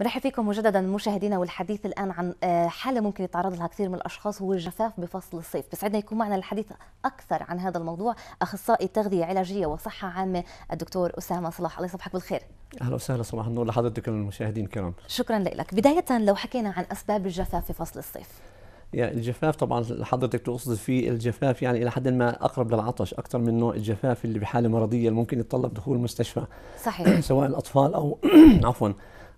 مرحبا فيكم مجددا مشاهدينا والحديث الان عن آه، حاله ممكن يتعرض لها كثير من الاشخاص هو الجفاف بفصل الصيف، بسعدنا يكون معنا الحديث اكثر عن هذا الموضوع اخصائي تغذيه علاجيه وصحه عامه الدكتور اسامه صلاح، الله يصبحك بالخير. اهلا وسهلا صباح النور لحضرتك المشاهدين الكرام. شكرا لك، بدايه لو حكينا عن اسباب الجفاف في فصل الصيف. يعني الجفاف طبعا حضرتك تقصد فيه الجفاف يعني الى حد ما اقرب للعطش اكثر من نوع الجفاف اللي بحاله مرضيه اللي ممكن يتطلب دخول المستشفى. صحيح. سواء الاطفال او عفوا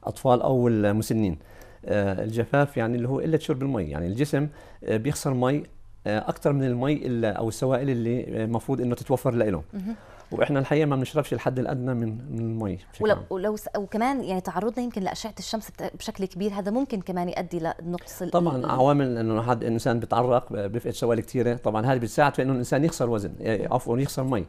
الاطفال او المسنين آه، الجفاف يعني اللي هو قله شرب المي يعني الجسم آه، بيخسر مي آه، اكثر من المي او السوائل اللي المفروض انه تتوفر له واحنا الحقيقه ما بنشربش الحد الادنى من من المي ولو, ولو س... وكمان يعني تعرضنا يمكن لاشعه الشمس بشكل كبير هذا ممكن كمان يؤدي لنقص طبعا ال... عوامل انه حد الانسان بيتعرق بيفقد سوائل كثيره طبعا هذه بتساعد في انه الانسان يخسر وزن يعني عفوا يعني يخسر مي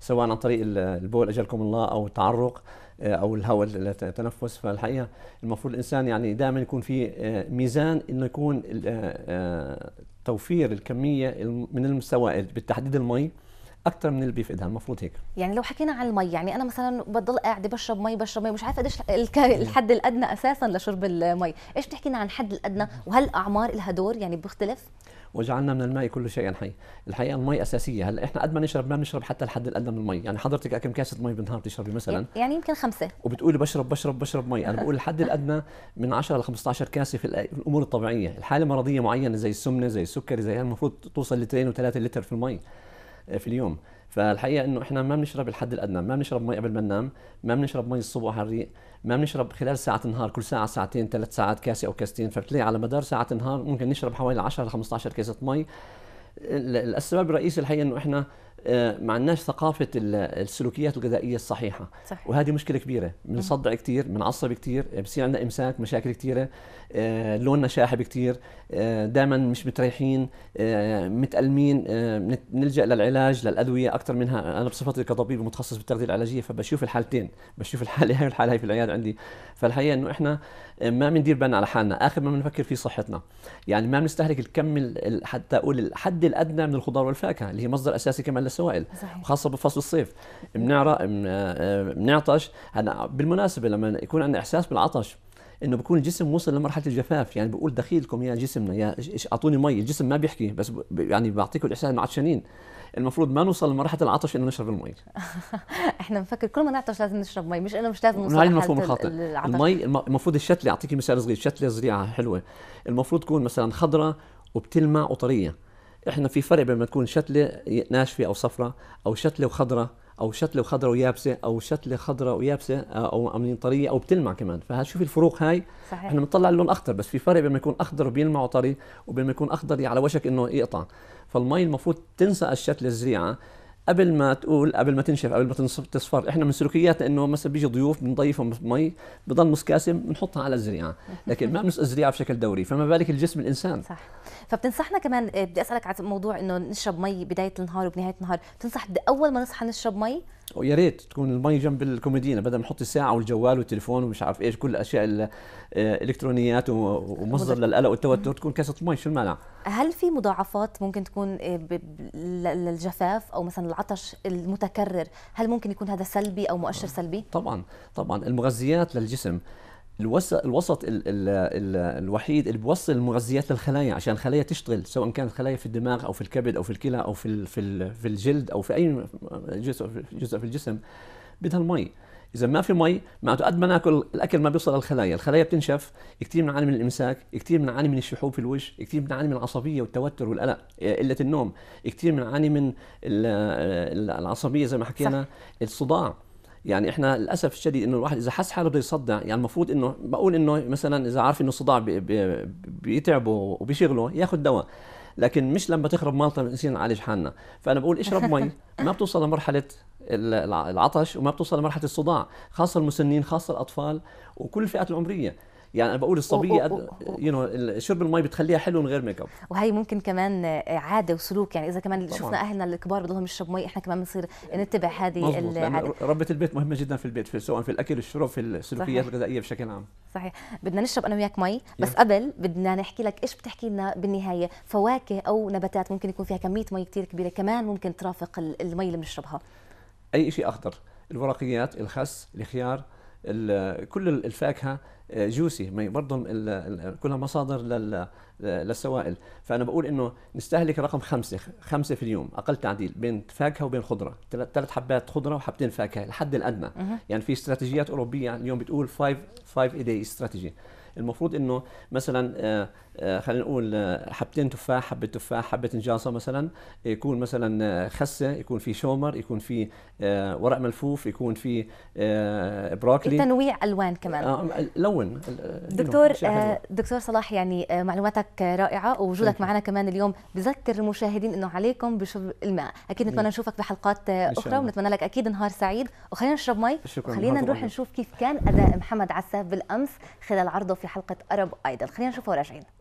سواء عن طريق البول اجلكم الله او التعرق آه، او الهواء التنفس فالحقيقه المفروض الانسان يعني دائما يكون في آه، ميزان انه يكون آه، توفير الكميه من السوائل بالتحديد المي اكثر من اللي بيفقدها المفروض هيك يعني لو حكينا عن المي يعني انا مثلا بضل قاعده بشرب مي بشرب مي مش عارفه قديش الحد الادنى اساسا لشرب المي ايش بتحكي لنا عن الحد الادنى وهل الاعمار لها دور يعني بيختلف وجعلنا من الماء كل شيء حي الحقيقه المي اساسيه هلا احنا قد ما نشرب ما بنشرب حتى الحد الادنى من المي يعني حضرتك كم كاسه مي بالنهار بتشربي مثلا يعني-, يعني يمكن خمسه وبتقولي بشرب بشرب بشرب مي انا بقول الحد الادنى من 10 ل 15 كاسه في الامور الطبيعيه الحاله مرضيه معينه زي السمنه زي السكري زي المفروض توصل لترين وثلاثه لتر في المي في اليوم فالحقيقه انه احنا ما بنشرب الحد الادنى ما بنشرب مي قبل ما ننام ما بنشرب مي الصبح على الريق ما بنشرب خلال ساعه النهار كل ساعه ساعتين ثلاث ساعات كاسه او كاستين فبتلاقي على مدار ساعه النهار ممكن نشرب حوالي 10 ل 15 كاسه مي السبب الرئيسي الحقيقه انه احنا آه، ما عندناش ثقافه السلوكيات الغذائيه الصحيحه صحيح. وهذه مشكله كبيره بنصدع كثير بنعصب كثير بصير عندنا امساك مشاكل كثيره آه، لوننا شاحب كثير آه، دائما مش متريحين متألمين بنلجا للعلاج للادويه اكثر منها انا بصفتي كطبيب متخصص بالتغذيه العلاجيه فبشوف الحالتين بشوف الحاله هاي والحاله هاي في العياده عندي فالحقيقه انه احنا ما بندير بالنا على حالنا اخر ما بنفكر في صحتنا يعني ما بنستهلك الكم حتى اقول الحد الادنى من الخضار والفاكهه اللي هي مصدر اساسي كمان السوائل صحيح. خاصه بفصل الصيف بنعرى بنعطش آه، هلا بالمناسبه لما يكون عندنا احساس بالعطش انه بكون الجسم وصل لمرحله الجفاف يعني بقول دخيلكم يا جسمنا يا اعطوني مي الجسم ما بيحكي بس يعني بعطيكم الاحساس انه عطشانين المفروض ما نوصل لمرحله العطش انه نشرب المي احنا بنفكر كل ما نعطش لازم نشرب مي مش انه مش لازم نوصل لمرحله المفهوم الخاطئ المي المفروض الشتله اعطيك مثال صغير شتله زريعه حلوه المفروض تكون مثلا خضراء وبتلمع وطريه احنا في فرق بين ما تكون شتله ناشفه او صفراء او شتله وخضراء او شتله وخضراء ويابسه او شتله خضراء ويابسه او عاملين طريه او بتلمع كمان فشوف الفروق هاي صحيح. احنا بنطلع اللون اخضر بس في فرق بين ما يكون اخضر وبيلمع وطري وبين ما يكون اخضر يعني على وشك انه يقطع فالمي المفروض تنسى الشتله الزريعه قبل ما تقول قبل ما تنشف قبل ما تصفر احنا من سلوكياتنا انه مثلا بيجي ضيوف بنضيفهم مي بضل نص كاسم بنحطها على الزريعه لكن ما بنسقى الزريعه بشكل دوري فما بالك الجسم الانسان صح فبتنصحنا كمان آه، بدي اسالك على موضوع انه نشرب مي بدايه النهار وبنهايه النهار بتنصح اول ما نصحى نشرب مي يا ريت تكون المي جنب الكوميدينا بدل ما نحط الساعه والجوال والتليفون ومش عارف ايش كل الاشياء الالكترونيات آه، ومصدر للقلق والتوتر تكون كاسه مي شو المانع هل في مضاعفات ممكن تكون آه، للجفاف او مثلا العطش المتكرر هل ممكن يكون هذا سلبي او مؤشر آه، سلبي طبعا طبعا المغذيات للجسم الوسط ال الوحيد اللي بيوصل المغذيات للخلايا عشان الخلايا تشتغل سواء كانت خلايا في الدماغ او في الكبد او في الكلى او في في في الجلد او في اي جزء جزء في الجسم بدها المي اذا ما في مي معناته قد ما ناكل الاكل ما بيوصل للخلايا الخلايا بتنشف كثير بنعاني من الامساك كثير بنعاني من الشحوب في الوجه كثير بنعاني من العصبيه والتوتر والقلق إيه، قله النوم كثير بنعاني من العصبيه زي ما حكينا الصداع يعني احنا للاسف الشديد انه الواحد اذا حس حاله بده يصدع يعني المفروض انه بقول انه مثلا اذا عارف انه الصداع بيتعبه وبيشغله ياخذ دواء لكن مش لما تخرب مالطه بنصير نعالج حالنا فانا بقول اشرب مي ما بتوصل لمرحله العطش وما بتوصل لمرحله الصداع خاصه المسنين خاصه الاطفال وكل الفئات العمريه يعني انا بقول الصبيه يو نو شرب المي بتخليها حلو من غير ميك اب وهي ممكن كمان آه، عاده وسلوك يعني اذا كمان طبعا. شفنا اهلنا الكبار بضلهم يشربوا مي احنا كمان بنصير نتبع هذه العاده ربة البيت مهمه جدا في البيت في سواء في الاكل الشرب في السلوكيات الغذائيه بشكل عام صحيح بدنا نشرب انا وياك مي بس يه. قبل بدنا نحكي لك ايش بتحكي لنا بالنهايه فواكه او نباتات ممكن يكون فيها كميه مي كثير كبيره كمان ممكن ترافق المي اللي بنشربها اي شيء اخضر الورقيات الخس الخيار كل الفاكهه آه، جوسي برضه كلها مصادر للسوائل فانا بقول انه نستهلك رقم خمسه خمسه في اليوم اقل تعديل بين فاكهه وبين خضره ثلاث حبات خضره وحبتين فاكهه الحد الادنى يعني في استراتيجيات اوروبيه اليوم بتقول 5 5 اي داي استراتيجي المفروض انه مثلا آه، آه، خلينا نقول آه، حبتين تفاح حبه تفاح حبه نجاصه مثلا يكون مثلا خسه يكون في شومر يكون في ورق ملفوف يكون في بروكلي تنويع الوان كمان لون دكتور دكتور صلاح يعني معلوماتك رائعه ووجودك معنا كمان اليوم بذكر المشاهدين انه عليكم بشرب الماء اكيد نتمنى نشوفك بحلقات اخرى ونتمنى لك اكيد نهار سعيد وخلينا نشرب مي خلينا نروح نشوف كيف كان اداء محمد عساف بالامس خلال عرضه في في حلقة أرب أيضا خلينا نشوفها وراجعين